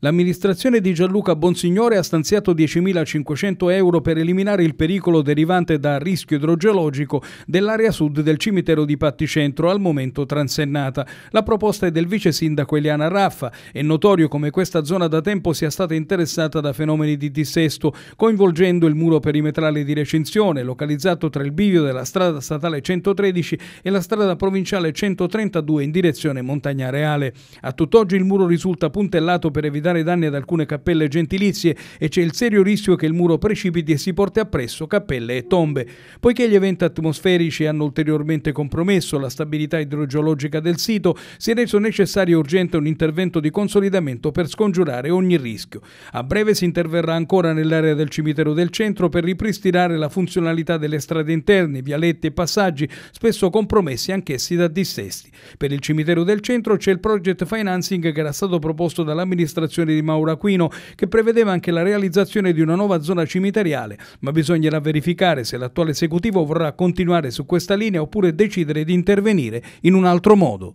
L'amministrazione di Gianluca Bonsignore ha stanziato 10.500 euro per eliminare il pericolo derivante da rischio idrogeologico dell'area sud del cimitero di Patticentro, al momento transennata. La proposta è del vice sindaco Eliana Raffa. È notorio come questa zona da tempo sia stata interessata da fenomeni di dissesto, coinvolgendo il muro perimetrale di recinzione, localizzato tra il bivio della strada statale 113 e la strada provinciale 132 in direzione Montagna Reale. A tutt'oggi il muro risulta puntellato per evitare evitare danni ad alcune cappelle gentilizie e c'è il serio rischio che il muro precipiti e si porti appresso cappelle e tombe. Poiché gli eventi atmosferici hanno ulteriormente compromesso la stabilità idrogeologica del sito, si è reso necessario e urgente un intervento di consolidamento per scongiurare ogni rischio. A breve si interverrà ancora nell'area del cimitero del centro per ripristinare la funzionalità delle strade interne, vialetti e passaggi, spesso compromessi anch'essi da dissesti. Per il cimitero del centro c'è il project financing che era stato proposto dall'amministrazione dichiarazione di Mauro Aquino che prevedeva anche la realizzazione di una nuova zona cimiteriale, ma bisognerà verificare se l'attuale esecutivo vorrà continuare su questa linea oppure decidere di intervenire in un altro modo.